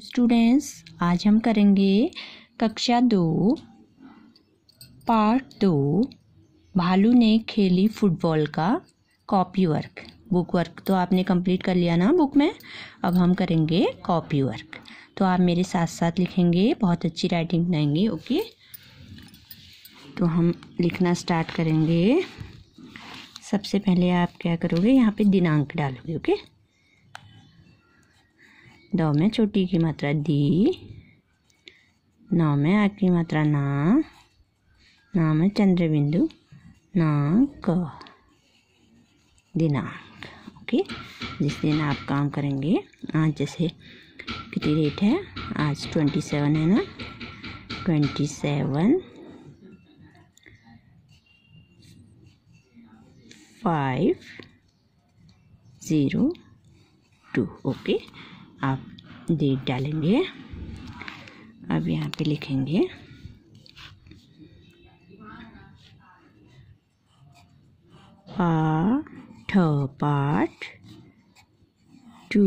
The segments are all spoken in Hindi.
स्टूडेंट्स आज हम करेंगे कक्षा दो पार्ट दो भालू ने खेली फुटबॉल का कॉपी वर्क बुक वर्क तो आपने कंप्लीट कर लिया ना बुक में अब हम करेंगे कॉपी वर्क तो आप मेरे साथ साथ लिखेंगे बहुत अच्छी राइटिंग बनाएंगे ओके तो हम लिखना स्टार्ट करेंगे सबसे पहले आप क्या करोगे यहाँ पे दिनांक डालोगे ओके दो में छोटी की मात्रा दी नौ में आ की मात्रा ना न में चंद्र बिंदु क दिनांक ओके जिस दिन आप काम करेंगे आज जैसे कितनी डेट है आज ट्वेंटी सेवन है ना twenty seven five zero two okay आप डेट डालेंगे अब यहाँ पे लिखेंगे पा पाठ टू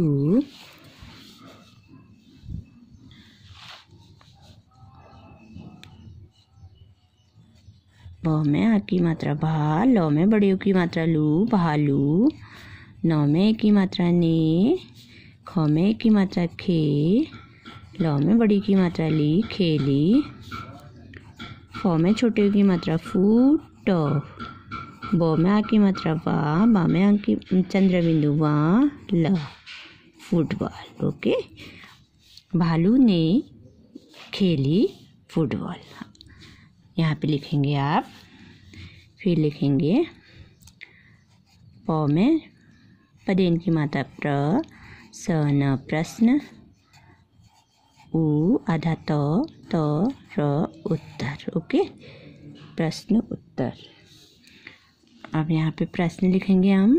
ब में आ की मात्रा भा ल में बड़े की मात्रा लू भालू नौ में एक की मात्रा ने ख में एक की मात्रा खे ल में बड़ी की मात्रा ली खेली फ में छोटे की मात्रा फू ट ब में आ की मात्रा वा बा में आ की चंद्रबिंदु वा ल फुटबॉल ओके भालू ने खेली फुटबॉल यहाँ पे लिखेंगे आप फिर लिखेंगे प में पदेन की मात्रा प्र स न प्रश्न उ आधा त त र उत्तर ओके प्रश्न उत्तर अब यहाँ पे प्रश्न लिखेंगे हम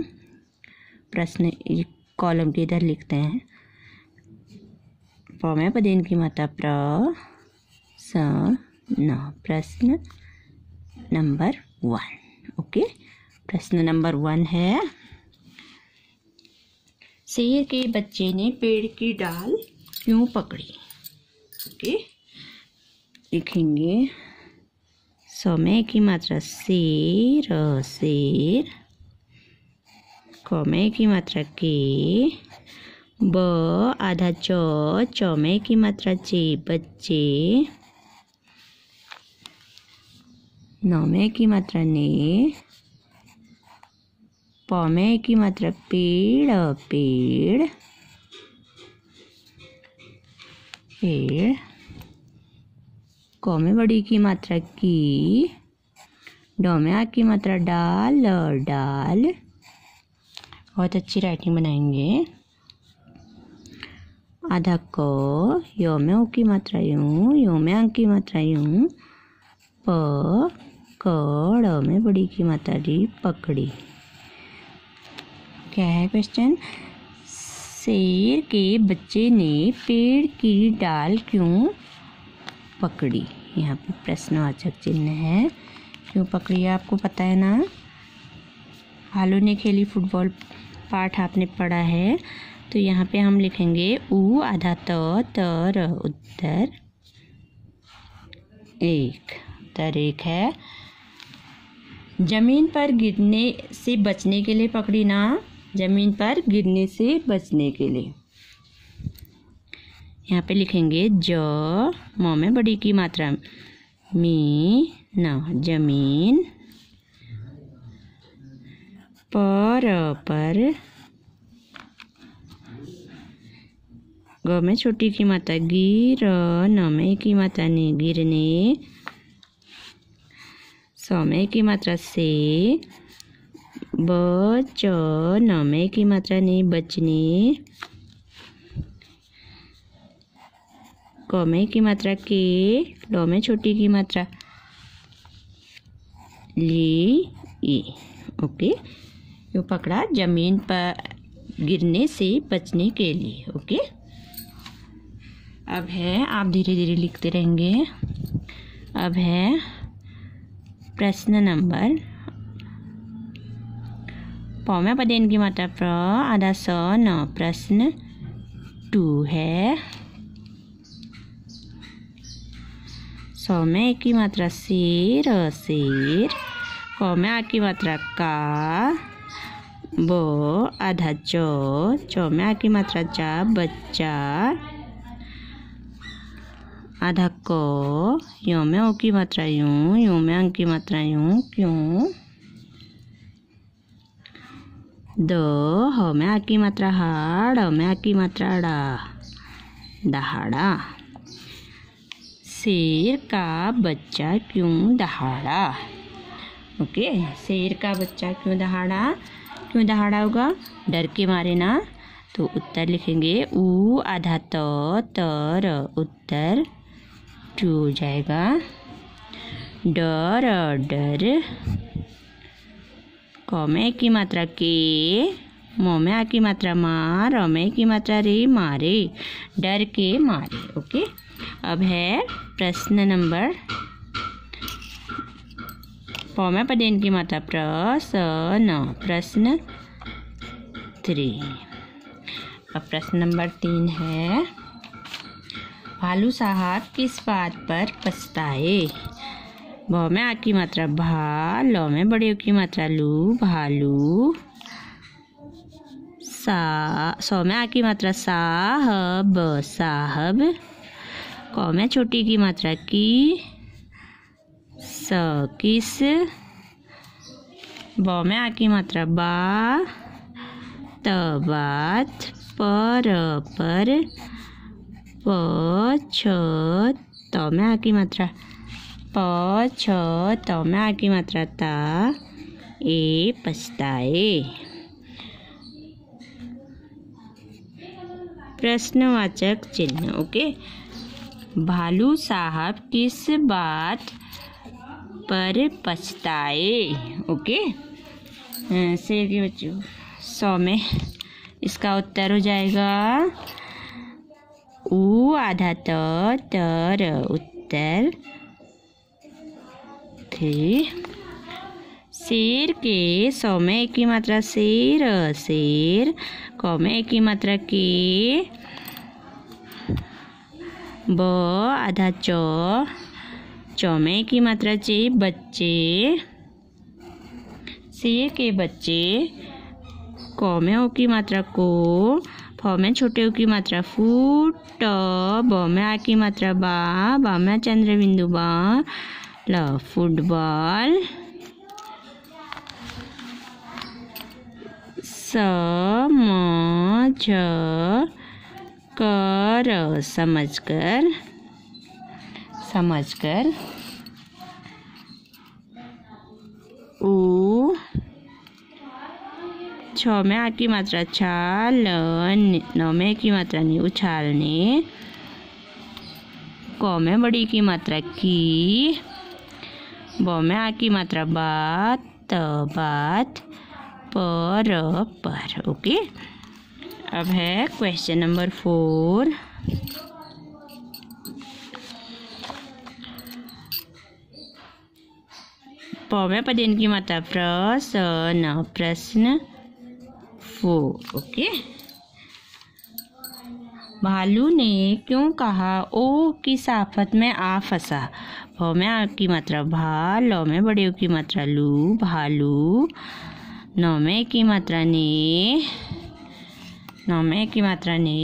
प्रश्न कॉलम के इधर लिखते हैं प में पदेन की माता प्र स न प्रश्न नंबर वन ओके प्रश्न नंबर वन है शेर के बच्चे ने पेड़ की डाल क्यों पकड़ी ओके लिखेंगे समय की मात्रा शेर शेर कमे की मात्रा के ब आधा च चौमे की मात्रा चे बच्चे नौमे की मात्रा ने पौमे की मात्रा मतलब पेड़ पेड़ पेड़ कौमे बड़ी की मात्रा की आ की मात्रा डाल डाल बहुत अच्छी राइटिंग बनाएंगे आधा क ओ की मात्रा यूँ योम्यांग की मात्रा यूँ प ड में बड़ी की मात्रा री पकड़ी क्या है क्वेश्चन शेर के बच्चे ने पेड़ की डाल क्यों पकड़ी यहाँ पे प्रश्नवाचक चिन्ह है क्यों पकड़ी आपको पता है ना आलू ने खेली फुटबॉल पाठ आपने पढ़ा है तो यहाँ पे हम लिखेंगे ऊ आधा त तर उत्तर एक उत्तर एक है ज़मीन पर गिरने से बचने के लिए पकड़ी ना ज़मीन पर गिरने से बचने के लिए यहाँ पे लिखेंगे ज मौ में बड़ी की मात्रा मी न जमीन पर पर ग में छोटी की मात्रा गिर न में की मात्रा ने गिरने सौ में की मात्रा से बचो नमे की मात्रा नहीं बचनी कमे की मात्रा के लोमे छोटी की मात्रा ली ई ओके यो पकड़ा जमीन पर गिरने से बचने के लिए ओके अब है आप धीरे धीरे लिखते रहेंगे अब है प्रश्न नंबर पौ में पदेन की मात्रा प्र आधा स न प्रश्न टू है सौ में एक की मात्रा सिर शेर क में आ की मात्रा का ब आधा च च में आ की मात्रा चा बच्चा आधा क यो में ओ की मात्रा यूं यो में अंग की मात्रा यूं क्यों दो ह में की मात्रा हाड़ अ में की मात्रा डा दहाड़ा शेर का बच्चा क्यों दहाड़ा ओके शेर का बच्चा क्यों दहाड़ा क्यों दहाड़ा होगा डर के मारे ना तो उत्तर लिखेंगे ऊ आधा तो, त तर उत्तर टू हो जाएगा डर डर કમે કી માત્રા કે की આ કી માત્રા માં રમે કી मात्रा रे मारे डर के मारे ओके अब है प्रश्न नंबर प में पदेन की मात्रा प्र स न प्रश्न थ्री अब प्रश्न नंबर तीन है भालू साहब किस बात पर पछताए भ में आ की मात्रा भा ल में बड़े की मात्रा लू भालू सा सौ में आ की मात्रा साहब साहब कौ में छोटी की मात्रा की स किस ब में आ की मात्रा बा बात पर पर प छ त में आ की मात्रा प छ में मात्रा ता ए पछताए प्रश्नवाचक चिन्ह ओके भालू साहब किस बात पर पछताए ओके सही बच्चों सौ में इसका उत्तर हो जाएगा ऊ आधा तर उत्तर थे शेर के सौ में एक ही मात्रा शेर शेर क में एक ही मात्रा के ब आधा च चौ में एक की मात्रा चे बच्चे शेर के बच्चे क में ओ की मात्रा को फ में छोटे ओ की मात्रा फूट ब में आ की मात्रा बा बा में चंद्रबिंदु बा love football समझ कर समझ कर समझ कर उ छ में आठ की मात्रा छाल नौ में की मात्रा नहीं उछालने क में बड़ी की मात्रा की ब में आ की मात्रा बात त बात पर पर ओके अब है क्वेश्चन नंबर फोर प में पदेन की मात्रा न प्रश्न फो ओके भालू ने क्यों कहा ओ की साफत में आ फंसा फ में आ की मात्रा भा ल में बड़े की मात्रा लू भालू नौ में की मात्रा ने न में की मात्रा ने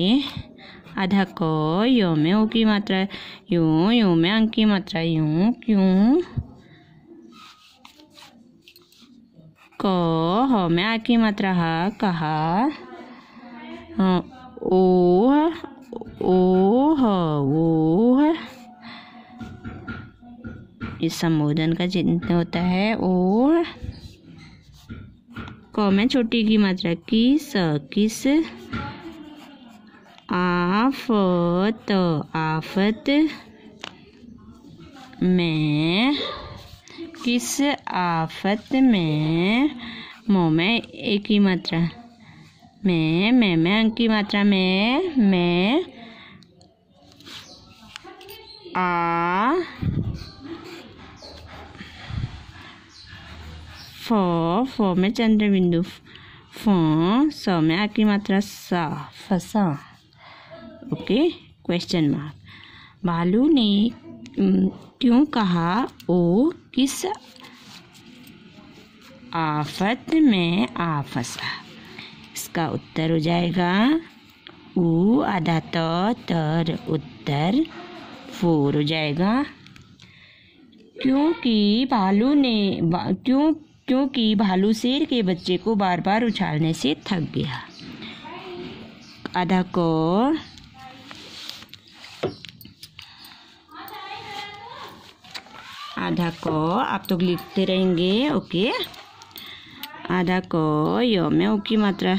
आधा क यो में ओ की मात्रा यू यूं में अंक की मात्रा यू क्यों क ह में आ की मात्रा हा कहा हाँ, ओ ओ ह वो इस संबोधन का चिन्ह होता है और कौ में छोटी की मात्रा की स किस आफत आफत में किस आफत में मो में एक ही मात्रा में मैं मैं अंक की मात्रा में मैं आ फ फ में चंद्र बिंदु फ स में आखिरी मात्रा सा फसा ओके क्वेश्चन मार्क भालू ने क्यों कहा ओ किस आफत में आ फसा इसका उत्तर हो जाएगा ऊ आधा त तर उत्तर फोर हो जाएगा क्योंकि भालू ने क्यों क्योंकि भालू शेर के बच्चे को बार बार उछालने से थक गया आधा को आधा को आप तो लिखते रहेंगे ओके आधा को यो में ओ की मात्रा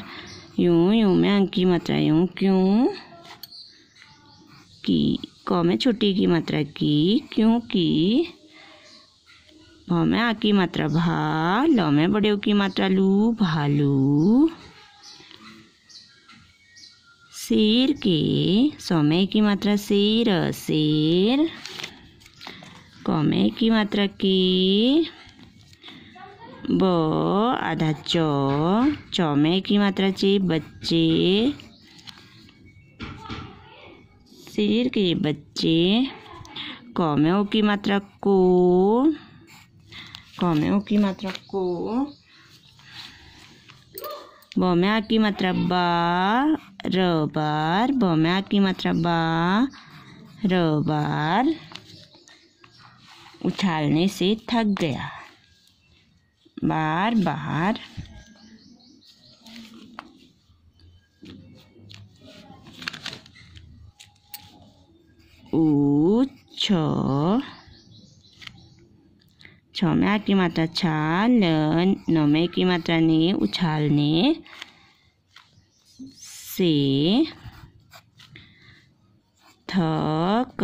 यूं यूं में अंक की मात्रा यूं क्यों की क में छोटी की मात्रा की क्योंकि भ में आ की मात्रा भा ल में बड़े ऊ की मात्रा लू भालू शेर के समय की मात्रा शेर शेर कमे की मात्रा के ब आधा च चमे की मात्रा चे बच्चे शेर के बच्चे कमे की मात्रा को बौमेओं की मात्रा को बौम्या की मात्रा बा रबार बौम्या की मात्रा बा रबार उछालने से थक गया बार बार ऊ छ छ आ की मात्रा न में की मात्रा ने उछालने से थक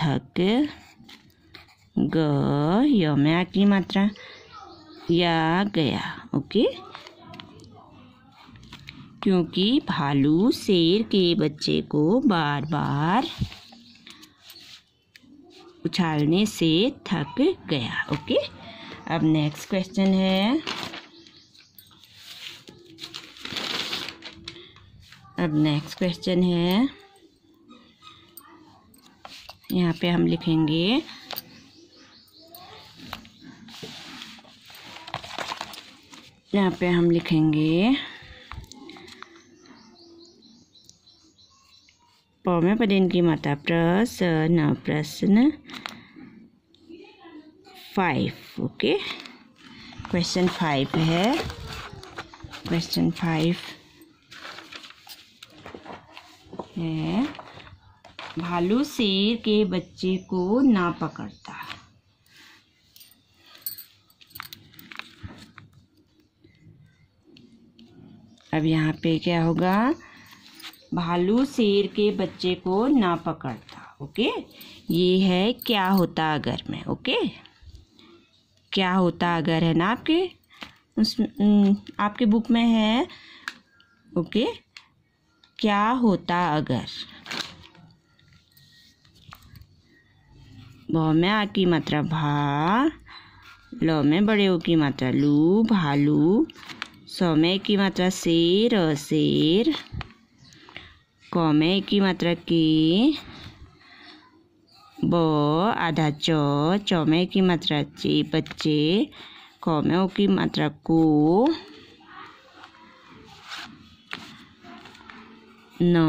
थक ग आ की मात्रा या गया ओके क्योंकि भालू शेर के बच्चे को बार बार उछालने से थक गया ओके अब नेक्स्ट क्वेश्चन है अब नेक्स्ट क्वेश्चन है यहाँ पे हम लिखेंगे यहाँ पे हम लिखेंगे पौमे पदेन की मात्रा न प्रश्न फाइव ओके क्वेश्चन फाइव है क्वेश्चन फाइव है भालू शेर के बच्चे को ना पकड़ता अब यहाँ पे क्या होगा भालू शेर के बच्चे को ना पकड़ता ओके ये है क्या होता अगर में ओके क्या होता अगर है ना आपके उस आपके बुक में है ओके क्या होता अगर भ में आ की मात्रा भा ल में बड़े ओ की मात्रा लू भालू सौ में की मात्रा शेर शेर कमे की मात्रा की ब आधा च चमे की मात्रा चे बच्चे कमे की मात्रा को न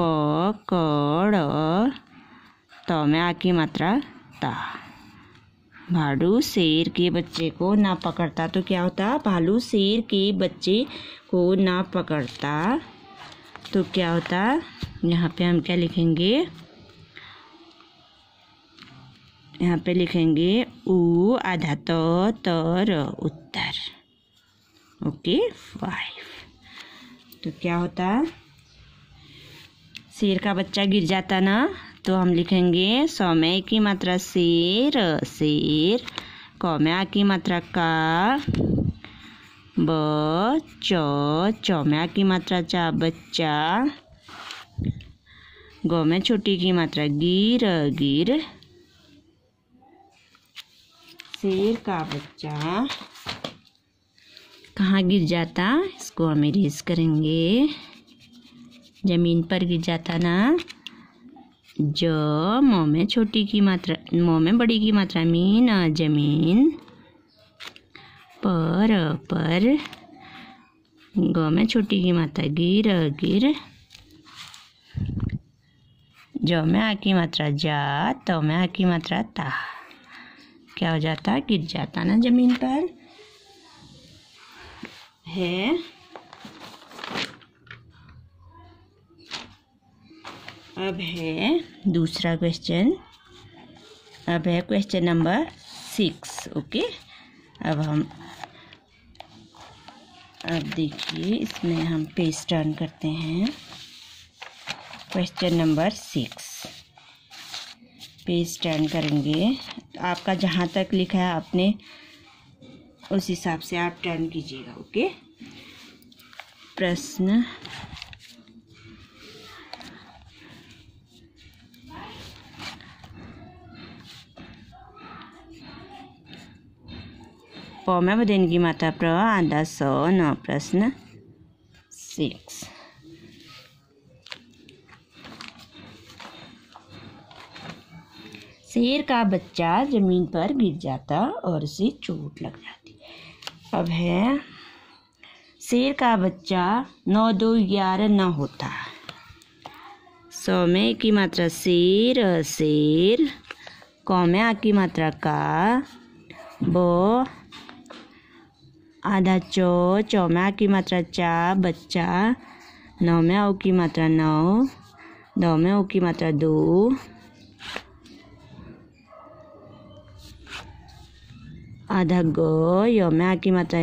पकड़ तमा की मात्रा ता भालू शेर के बच्चे को ना पकड़ता तो क्या होता भालू शेर के बच्चे को ना पकड़ता तो क्या होता यहाँ पे हम क्या लिखेंगे यहाँ पे लिखेंगे ऊ आधा तो तर उत्तर ओके फाइव तो क्या होता शेर का बच्चा गिर जाता ना तो हम लिखेंगे सौम्य की मात्रा शेर शेर कौम्या की मात्रा का ब च च में आ की मात्रा चा बच्चा गौ में छोटी की मात्रा गिर गिर शेर का बच्चा कहाँ गिर जाता इसको हम इरेज करेंगे ज़मीन पर गिर जाता ना ज मो में छोटी की मात्रा मो में बड़ी की मात्रा मीन जमीन पर पर ग में छोटी की मात्रा गिर गिर ज में आ की मात्रा जा त तो में आ की मात्रा ता क्या हो जाता गिर जाता ना जमीन पर है अब है दूसरा क्वेश्चन अब है क्वेश्चन नंबर सिक्स ओके अब हम अब देखिए इसमें हम पेज टर्न करते हैं question number six page turn करेंगे आपका जहाँ तक लिखा है आपने उस हिसाब से आप टर्न कीजिएगा ओके प्रश्न फॉर्म है वो की माता प्र आधा सौ नौ प्रश्न सिक्स शेर का बच्चा ज़मीन पर गिर जाता और उसे चोट लग जाती अब है शेर का बच्चा नौ दो ग्यारह न होता सौ में एक की मात्रा शेर शेर कौ में आ की मात्रा का बो आधा चो चो में आ की मात्रा चा बच्चा नौ में ओ की मात्रा नौ दो में ओ की मात्रा दो आधा गो यो में आ की मात्रा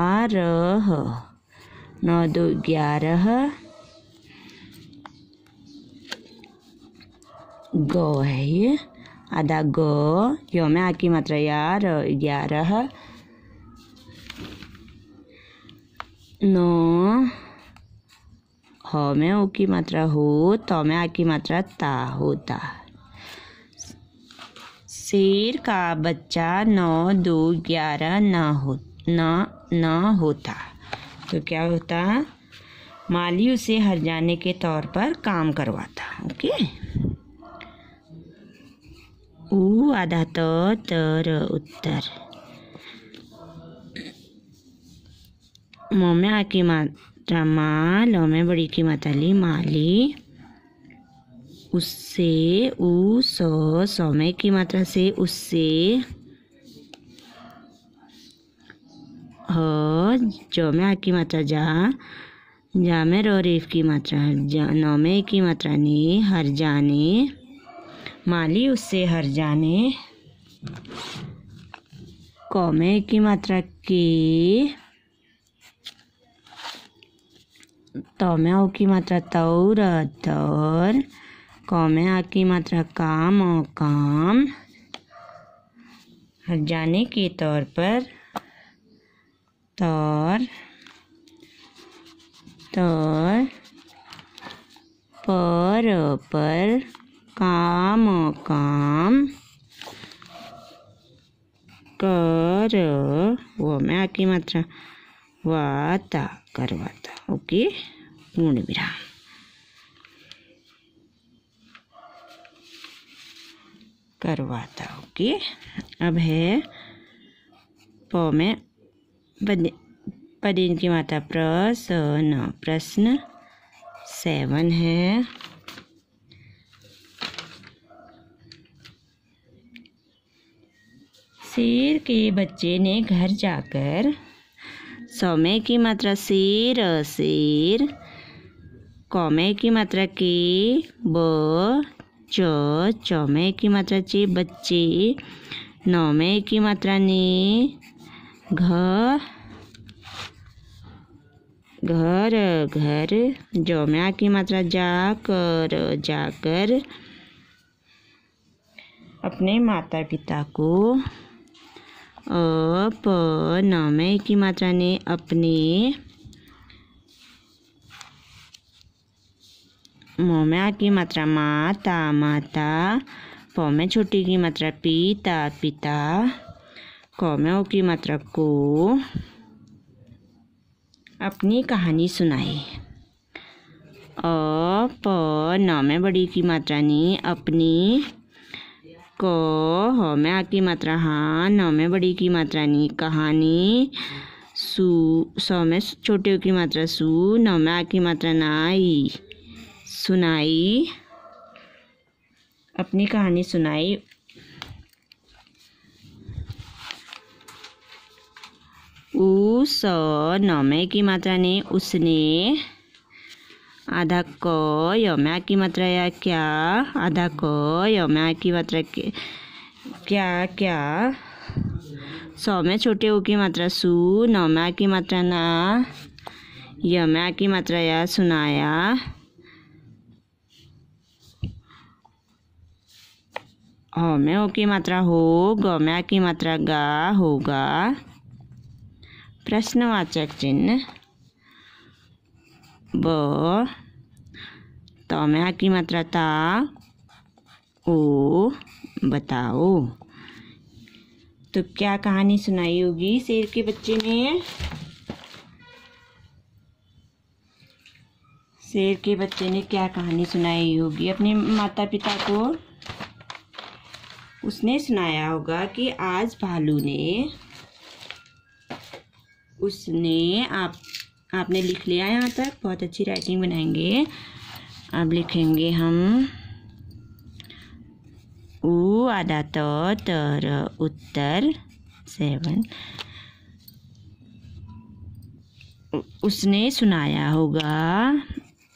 आ रह नौ दो ग्यारह गो है ये आधा गो यो में आ की मात्रा यार ग्यारह न ह में ओ की मात्रा हो त में आ की मात्रा ता होता शेर का बच्चा नौ दो ग्यारह न हो न न होता तो क्या होता माली उसे हर जाने के तौर पर काम करवाता ओके ऊ आधा तो तर उत्तर मो में आ की मात्रा माँ लो में बड़ी की माता ली माली उससे उ सो सौ में की मात्रा से उससे जो में आ की मात्रा जा जा में रो रीफ की मात्रा जा नौ में की मात्रा ने हर जाने माली उससे हर जाने कौमे की मात्रा की तो में औ की मात्रा तौर तौर क में आ की मात्रा काम और काम जाने के तौर पर तौर तौर पर पर काम काम कर वो मैं आकी मात्रा वाता करवाता ओके पूर्ण विराम करवाता ओके अब है प में पदिन पदेन की माता प्रसन्न प्रश्न सेवन है शेर के बच्चे ने घर जाकर समय की मात्रा सिर सिर कौमे की मात्रा के ब च चौमे की मात्रा चे बच्चे नौमे की मात्रा ने घ घर घर जौम्या की मात्रा जा कर जाकर अपने माता पिता को और प एक ही मात्रा ने अपने आ की मात्रा माता माता प में छोटी की मात्रा पिता पिता क में की मात्रा को अपनी कहानी सुनाई अ प न में बड़ी की मात्रा ने अपनी को ह में आ की मात्रा हाँ न में बड़ी की मात्रा नी कहानी सु स में छोटे की मात्रा सु न में आ की मात्रा नाई सुनाई अपनी कहानी सुनाई उ स न में की मात्रा ने उसने मात्रा या आधा ಯೊಮ್ಯಾಕಿ यो मैं ಅದಕ್ಕೋ मात्रा ಮಾತ್ರ क्या क्या सौ में छोटे ऊ की मात्रा सु मैं की मात्रा ना यम्या की मात्रा या सुनाया हो में ओ की मात्रा हो गौम्या की मात्रा गा होगा प्रश्नवाचक चिन्ह ब तो में आ मात्रा ता ओ बताओ तो क्या कहानी सुनाई होगी शेर के बच्चे ने शेर के बच्चे ने क्या कहानी सुनाई होगी अपने माता पिता को उसने सुनाया होगा कि आज भालू ने उसने आप आपने लिख लिया यहाँ तक बहुत अच्छी राइटिंग बनाएंगे अब लिखेंगे हम उ आधा तो तर उत्तर सेवन उसने सुनाया होगा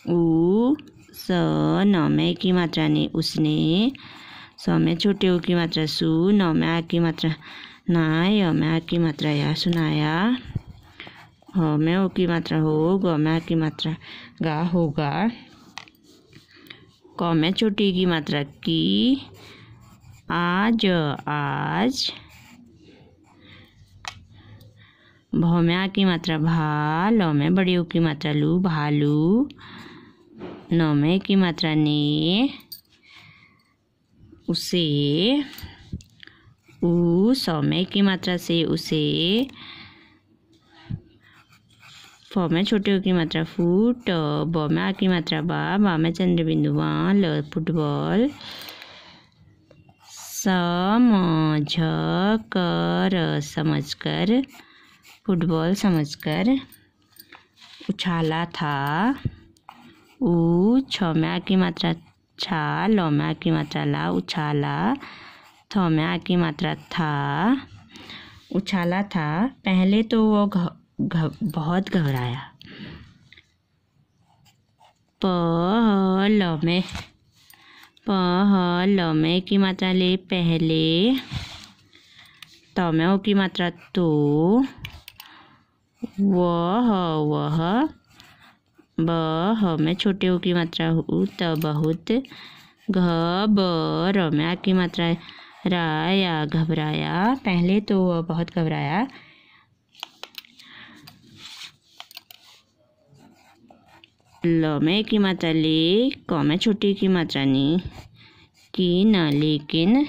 उ स नौ में की मात्रा ने उसने सौ में छोटे ऊ की मात्रा सु नौ में आ की मात्रा ना य में आ की मात्रा या सुनाया हाँ, ओ की मात्रा हो ग में की मात्रा गा होगा क में छोटी की मात्रा की आज आज में आ की मात्रा भा ल में बड़ी की मात्रा लू भालू नौ में की मात्रा ने उसे ऊ सौ में की मात्रा से उसे फ में छोटे की मात्रा फूट ब में आ की मात्रा बा बा में चंद्र बिंदु बा ल फुटबॉल समझ कर समझ कर फुटबॉल समझ कर उछाला था उ छ में आ की मात्रा छा ल में आ की मात्रा ला उछाला थ में आ की मात्रा था उछाला था पहले तो वो घब बहुत घबराया पहल में पहल की मात्रा ले पहले तमेव की मात्रा तो वह वह ब में छोटे ओ की मात्रा हो त बहुत घबरा की मात्रा राया घबराया पहले तो बहुत घबराया लमे की मात्रा ले क में छोटी की मात्रा नी कि न लेकिन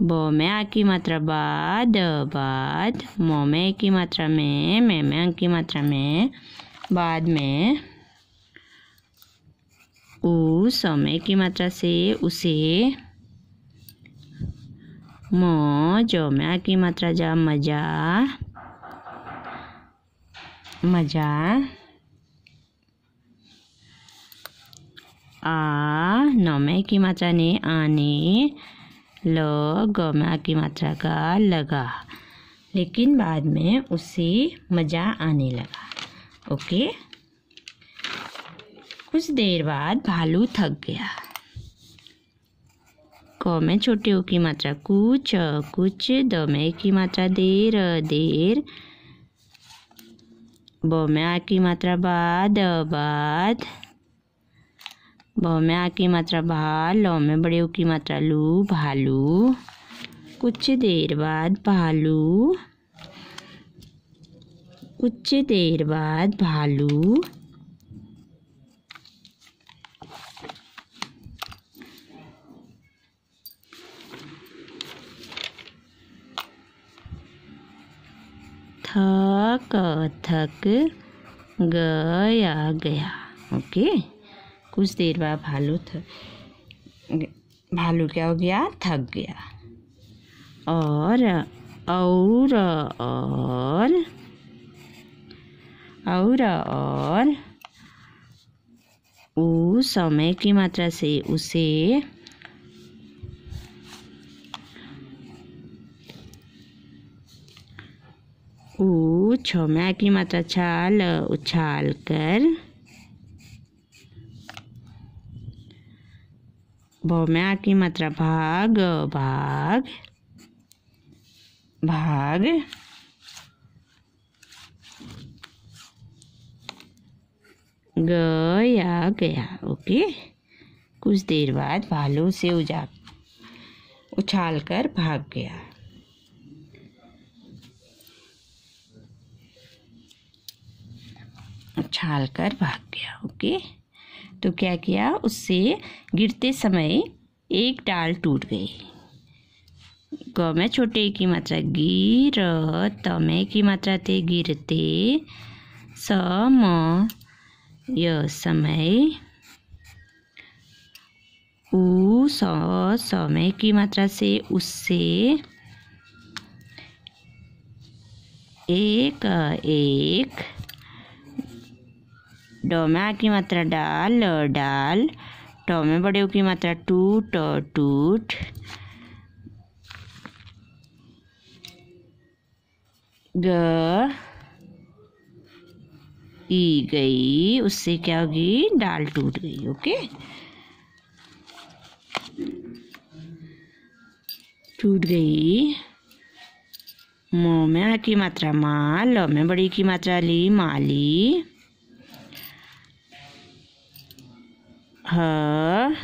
ब में आ की मात्रा बाद बाद म में की मात्रा में मे में अंक की मात्रा में बाद में उ समय की मात्रा से उसे म जो में आ की मात्रा जा मजा मजा आ नमे की मात्रा ने आने ल गमा की मात्रा का लगा लेकिन बाद में उसे मज़ा आने लगा ओके कुछ देर बाद भालू थक गया कौमे छोटे की मात्रा कुछ कुछ दमे की मात्रा देर देर ब में आ की मात्रा बाद बाद ब में आ की मात्रा बाद लो में बड़े की मात्रा लू भालू कुछ देर बाद भालू कुछ देर बाद भालू थक थक गया गया ओके कुछ देर बाद भालू थक भालू क्या हो गया थक गया और और और और और उस समय की मात्रा से उसे ऊ में आ की मात्रा छाल उछाल कर भ में आ की मात्रा भाग भाग भाग गया गया ओके कुछ देर बाद भालू से उजा उछाल कर भाग गया उछाल कर भाग गया ओके तो क्या किया उससे गिरते समय एक डाल टूट गई ग में छोटे की मात्रा गिर त में की मात्रा थे गिरते म य समय उ समय की मात्रा से उससे एक एक डो में आ की मात्रा डाल डाल ट में बड़े की मात्रा टूट टूट ग ई गई उससे क्या होगी डाल टूट गई ओके टूट गई मो में आ की मात्रा माँ ल में बड़ी की मात्रा ली माली हाँ। में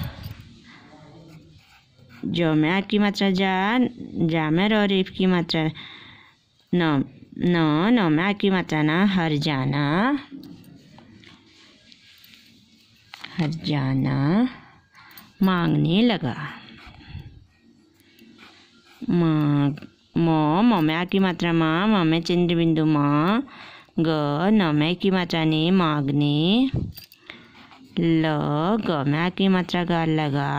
जमा की मात्रा जा जामेर और इफ की मात्रा न न नमा की मात्रा ना हर जाना हर जाना मांगने लगा मांग मो आ की मात्रा माँ में चंद्र बिंदु माँ ग में की मात्रा ने मांगने ल गमा की मात्रा गाल लगा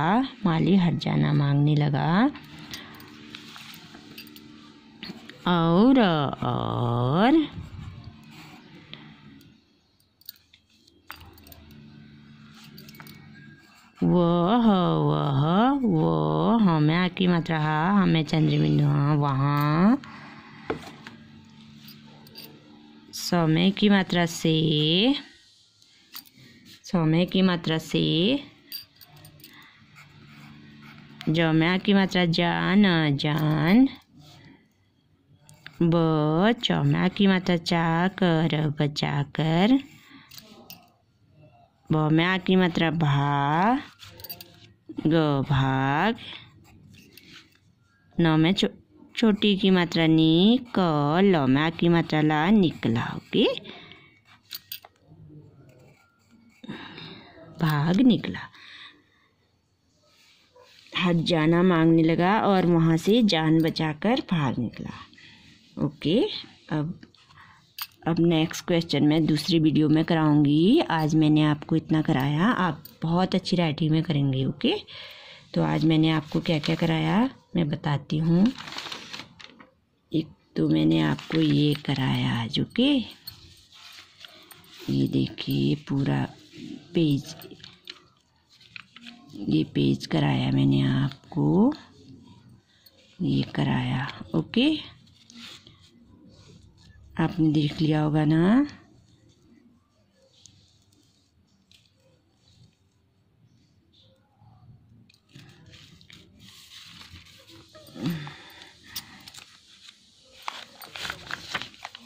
माली हट जाना मांगने लगा और और वह वह वो हमें आकी मात्रा रहा हमें चंद्रबिंदु हाँ वहाँ समय की मात्रा से समय की मात्रा से जम्या की मात्रा जान अजान ब चौम्या की मात्रा चाकर कर भौम्या की मात्रा भा ग भाग न में छोटी चो, छोटी की मात्रा नी क लौम्या की मात्रा ला निकला ओके भाग निकला हज जाना मांगने लगा और वहाँ से जान बचाकर भाग निकला ओके अब अब नेक्स्ट क्वेश्चन मैं दूसरी वीडियो में कराऊंगी आज मैंने आपको इतना कराया आप बहुत अच्छी राइटिंग में करेंगे ओके तो आज मैंने आपको क्या क्या कराया मैं बताती हूँ एक तो मैंने आपको ये कराया आज ओके ये देखिए पूरा पेज ये पेज कराया मैंने आपको ये कराया ओके आपने देख लिया होगा ना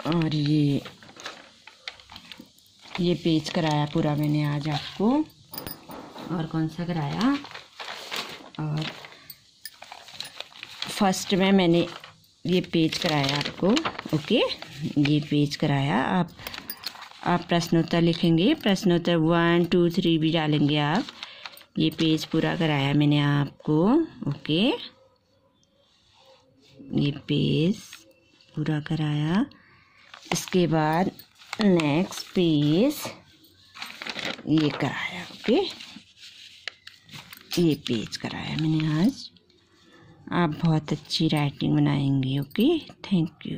और ये ये पेज कराया पूरा मैंने आज आपको और कौन सा कराया और फर्स्ट में मैंने ये पेज कराया आपको ओके ये पेज कराया आप आप प्रश्नोत्तर लिखेंगे प्रश्नोत्तर वन टू थ्री भी डालेंगे आप ये पेज पूरा कराया मैंने आपको ओके ये पेज पूरा कराया इसके बाद नेक्स्ट पेज ये कराया ओके ये पेज कराया मैंने आज आप बहुत अच्छी राइटिंग बनाएंगे ओके थैंक यू